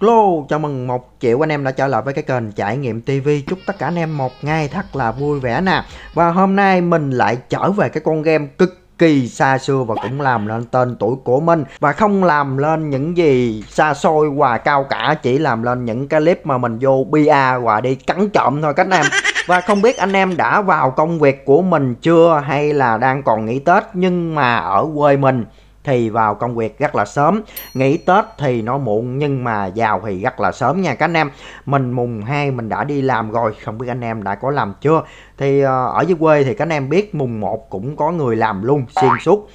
Hello, chào mừng một triệu anh em đã trở lại với cái kênh trải nghiệm TV Chúc tất cả anh em một ngày thật là vui vẻ nè Và hôm nay mình lại trở về cái con game cực kỳ xa xưa và cũng làm lên tên tuổi của mình và không làm lên những gì xa xôi và cao cả chỉ làm lên những cái clip mà mình vô bia và đi cắn trộm thôi các anh em và không biết anh em đã vào công việc của mình chưa hay là đang còn nghỉ Tết nhưng mà ở quê mình thì vào công việc rất là sớm nghỉ tết thì nó muộn nhưng mà giàu thì rất là sớm nha các anh em mình mùng 2 mình đã đi làm rồi không biết anh em đã có làm chưa thì ờ, ở dưới quê thì các anh em biết mùng 1 cũng có người làm luôn xuyên suốt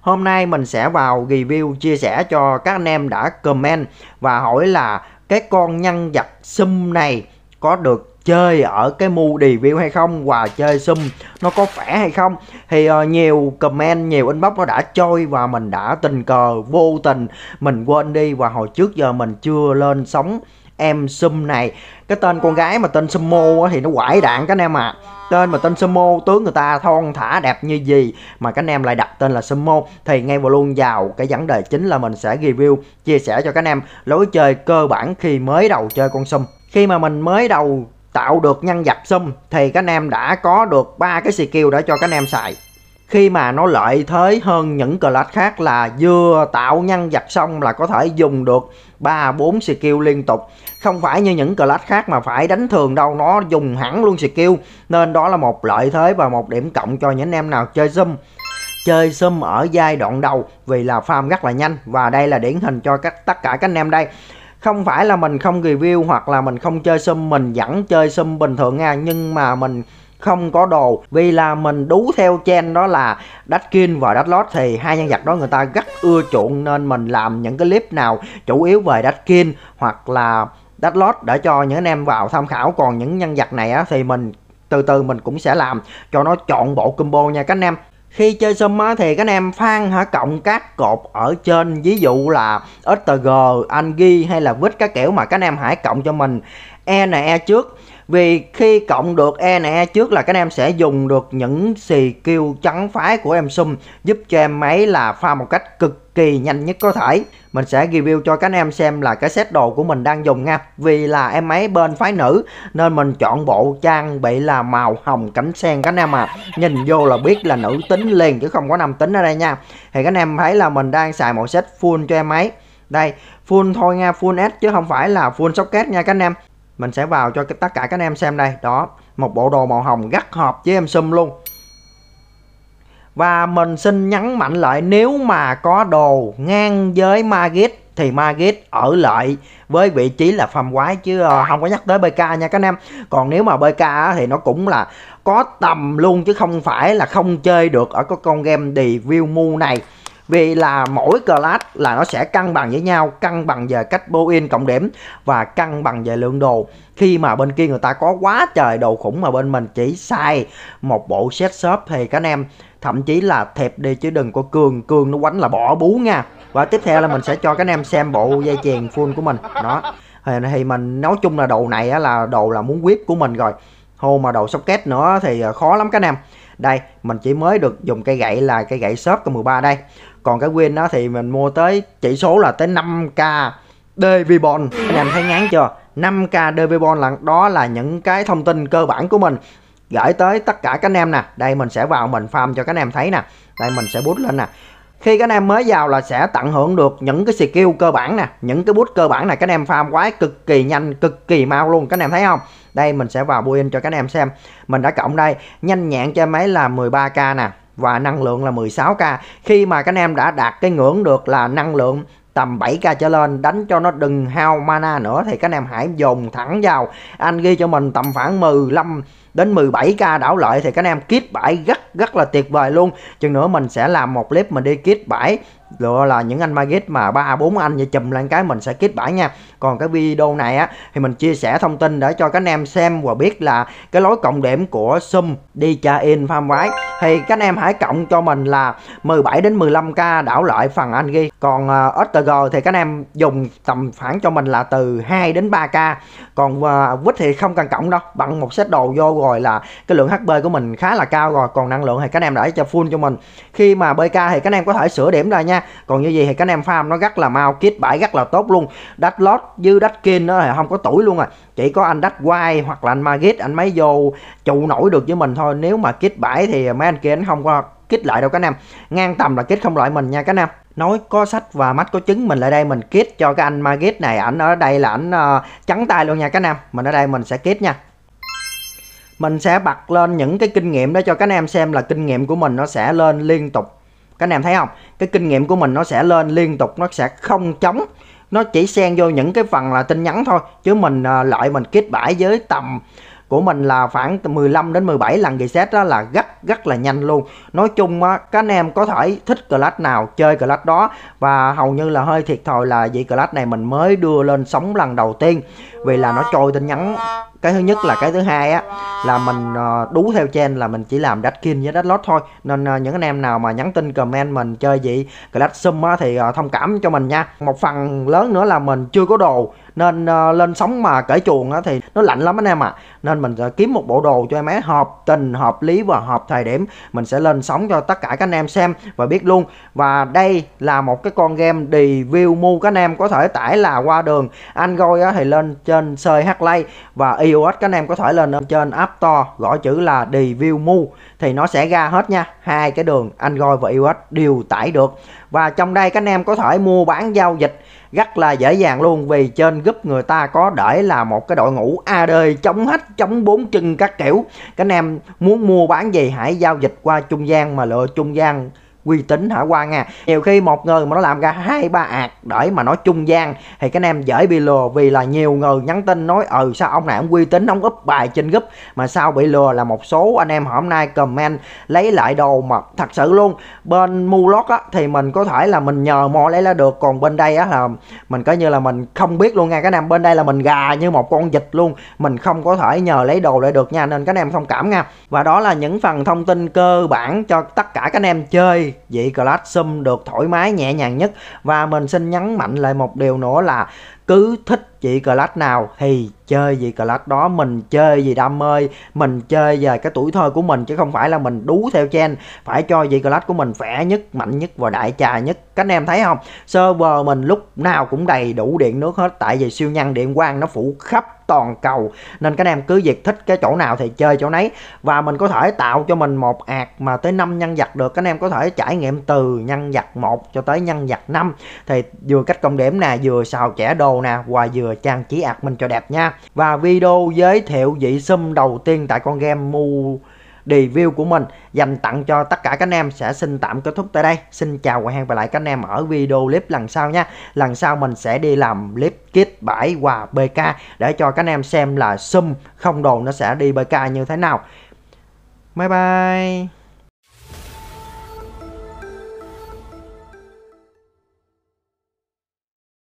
Hôm nay mình sẽ vào review chia sẻ cho các anh em đã comment và hỏi là cái con nhân vật sum này có được chơi ở cái mu review hay không và chơi sum nó có khỏe hay không thì uh, nhiều comment nhiều inbox nó đã trôi và mình đã tình cờ vô tình mình quên đi và hồi trước giờ mình chưa lên sóng em sum này cái tên con gái mà tên sumo thì nó quải đạn các anh em ạ à. tên mà tên sumo tướng người ta thon thả đẹp như gì mà các anh em lại đặt tên là sumo thì ngay vào luôn vào cái vấn đề chính là mình sẽ review chia sẻ cho các anh em lối chơi cơ bản khi mới đầu chơi con sum khi mà mình mới đầu tạo được nhân dập sum thì các anh em đã có được ba cái skill để cho các anh em xài khi mà nó lợi thế hơn những clutch khác là vừa tạo nhân giặt xong là có thể dùng được 3 4 skill liên tục. Không phải như những clutch khác mà phải đánh thường đâu, nó dùng hẳn luôn skill nên đó là một lợi thế và một điểm cộng cho những em nào chơi zoom. Chơi zoom ở giai đoạn đầu vì là farm rất là nhanh và đây là điển hình cho các tất cả các anh em đây không phải là mình không review hoặc là mình không chơi sum mình vẫn chơi sum bình thường nha nhưng mà mình không có đồ vì là mình đú theo chen đó là đắt kin và đắt lót thì hai nhân vật đó người ta rất ưa chuộng nên mình làm những cái clip nào chủ yếu về đắt kin hoặc là đắt lót để cho những anh em vào tham khảo còn những nhân vật này á, thì mình từ từ mình cũng sẽ làm cho nó chọn bộ combo nha các anh em khi chơi sum á thì các anh em phan hả cộng các cột ở trên ví dụ là stg anh ghi hay là vít các kiểu mà các anh em hãy cộng cho mình e này e trước vì khi cộng được E này E trước là các em sẽ dùng được những xì kêu trắng phái của em Sum giúp cho em máy là pha một cách cực kỳ nhanh nhất có thể. Mình sẽ review cho các em xem là cái set đồ của mình đang dùng nha. Vì là em máy bên phái nữ nên mình chọn bộ trang bị là màu hồng cánh sen các em à. Nhìn vô là biết là nữ tính liền chứ không có nam tính ở đây nha. Thì các em thấy là mình đang xài một set full cho em máy Đây, full thôi nha, full S chứ không phải là full socket nha các anh em mình sẽ vào cho tất cả các anh em xem đây đó một bộ đồ màu hồng gắt hợp với em sum luôn và mình xin nhấn mạnh lại nếu mà có đồ ngang với magit thì magit ở lại với vị trí là phàm quái chứ ờ, không có nhắc tới BK nha các anh em. Còn nếu mà BK thì nó cũng là có tầm luôn chứ không phải là không chơi được ở cái con game review mu này vì là mỗi class là nó sẽ cân bằng với nhau cân bằng về cách build cộng điểm và cân bằng về lượng đồ khi mà bên kia người ta có quá trời đồ khủng mà bên mình chỉ sai một bộ set shop thì các anh em thậm chí là thẹp đi chứ đừng có cường cường nó quánh là bỏ bú nha và tiếp theo là mình sẽ cho các anh em xem bộ dây chuyền full của mình đó thì, thì mình nói chung là đồ này á, là đồ là muốn whip của mình rồi hô mà đồ socket nữa thì ờ, khó lắm các anh em đây mình chỉ mới được dùng cây gậy là cây gậy shop con 13 đây còn cái win đó thì mình mua tới chỉ số là tới 5k Devibon anh em thấy ngán chưa 5k Devibon là đó là những cái thông tin cơ bản của mình gửi tới tất cả các anh em nè đây mình sẽ vào mình farm cho các anh em thấy nè đây mình sẽ bút lên nè khi các anh em mới vào là sẽ tận hưởng được những cái skill cơ bản nè những cái bút cơ bản này các anh em farm quái cực kỳ nhanh cực kỳ mau luôn các anh em thấy không đây mình sẽ vào buin cho các anh em xem mình đã cộng đây nhanh nhẹn cho máy là 13k nè và năng lượng là 16k khi mà các anh em đã đạt cái ngưỡng được là năng lượng tầm 7k trở lên đánh cho nó đừng hao mana nữa thì các em hãy dồn thẳng vào anh ghi cho mình tầm khoảng 15 đến 17k đảo lợi thì các em kít bãi rất rất là tuyệt vời luôn chừng nữa mình sẽ làm một clip mình đi kít bãi lựa là những anh market mà ba à, bốn anh như chùm lên cái mình sẽ kết bãi nha còn cái video này á thì mình chia sẻ thông tin để cho các anh em xem và biết là cái lối cộng điểm của sum đi cha in farm quái thì các anh em hãy cộng cho mình là 17 đến 15k đảo lại phần anh ghi còn uh, à, STG thì các anh em dùng tầm khoảng cho mình là từ 2 đến 3k còn uh, à, quýt thì không cần cộng đâu bằng một set đồ vô rồi là cái lượng HP của mình khá là cao rồi còn năng lượng thì các anh em đã cho full cho mình khi mà BK thì các anh em có thể sửa điểm ra nha còn như vậy thì cánh em farm nó rất là mau kit bãi rất là tốt luôn đắt lót dư đắt kin nó không có tuổi luôn à chỉ có anh đắt quay hoặc là anh magit anh mới vô trụ nổi được với mình thôi nếu mà kit bãi thì mấy anh kia anh không có kích lại đâu các nam ngang tầm là kích không lại mình nha các nam nói có sách và mắt có chứng mình lại đây mình kết cho cái anh Magit này ảnh ở đây là ảnh uh, trắng tay luôn nha các nam mình ở đây mình sẽ kết nha mình sẽ bật lên những cái kinh nghiệm đó cho các anh em xem là kinh nghiệm của mình nó sẽ lên liên tục các anh em thấy không cái kinh nghiệm của mình nó sẽ lên liên tục nó sẽ không chống nó chỉ xen vô những cái phần là tin nhắn thôi chứ mình à, lợi mình kết bãi với tầm của mình là khoảng 15 đến 17 lần reset đó là rất rất là nhanh luôn nói chung á các anh em có thể thích clutch nào chơi clutch đó và hầu như là hơi thiệt thòi là vị clutch này mình mới đưa lên sóng lần đầu tiên vì là nó trôi tin nhắn cái thứ nhất là cái thứ hai á là mình ờ, đú theo trên là mình chỉ làm đách kin với đách lót thôi nên ờ, những anh em nào mà nhắn tin comment mình chơi gì clutch sum á thì ờ, thông cảm cho mình nha một phần lớn nữa là mình chưa có đồ nên lên sóng mà cởi chuồng á thì nó lạnh lắm anh em ạ à. nên mình sẽ kiếm một bộ đồ cho em ấy hợp tình hợp lý và hợp thời điểm mình sẽ lên sóng cho tất cả các anh em xem và biết luôn và đây là một cái con game review mu các anh em có thể tải là qua đường Android thì lên trên CH Play và iOS các anh em có thể lên trên App Store gõ chữ là review mu thì nó sẽ ra hết nha hai cái đường Android và iOS đều tải được và trong đây các anh em có thể mua bán giao dịch rất là dễ dàng luôn vì trên group người ta có để là một cái đội ngũ AD chống hết chống bốn chân các kiểu các anh em muốn mua bán gì hãy giao dịch qua trung gian mà lựa trung gian uy tín hả quan nha nhiều khi một người mà nó làm ra hai ba ạt để mà nói trung gian thì cái anh em dễ bị lừa vì là nhiều người nhắn tin nói ừ sao ông này ông uy tín ông úp bài trên gấp mà sao bị lừa là một số anh em hôm nay comment lấy lại đồ mà thật sự luôn bên mulot á thì mình có thể là mình nhờ mò lấy là được còn bên đây á là mình coi như là mình không biết luôn nha cái nam bên đây là mình gà như một con vịt luôn mình không có thể nhờ lấy đồ lại được nha nên các anh em thông cảm nha và đó là những phần thông tin cơ bản cho tất cả các em chơi chơi vậy Classroom được thoải mái nhẹ nhàng nhất và mình xin nhấn mạnh lại một điều nữa là cứ thích chị cờ nào thì chơi gì cờ đó mình chơi gì đam mê mình chơi về cái tuổi thơ của mình chứ không phải là mình đú theo trend phải cho gì cờ của mình khỏe nhất mạnh nhất và đại trà nhất các anh em thấy không server mình lúc nào cũng đầy đủ điện nước hết tại vì siêu nhân điện quang nó phủ khắp toàn cầu nên các anh em cứ việc thích cái chỗ nào thì chơi chỗ nấy và mình có thể tạo cho mình một ạt mà tới 5 nhân vật được các anh em có thể trải nghiệm từ nhân vật 1 cho tới nhân vật 5 thì vừa cách công điểm nè vừa xào trẻ đồ đầu nè và vừa trang trí ạt mình cho đẹp nha và video giới thiệu dị sum đầu tiên tại con game mu review của mình dành tặng cho tất cả các anh em sẽ xin tạm kết thúc tại đây xin chào và hẹn gặp lại các anh em ở video clip lần sau nha lần sau mình sẽ đi làm clip kit bãi và bk để cho các anh em xem là sum không đồ nó sẽ đi bk như thế nào bye bye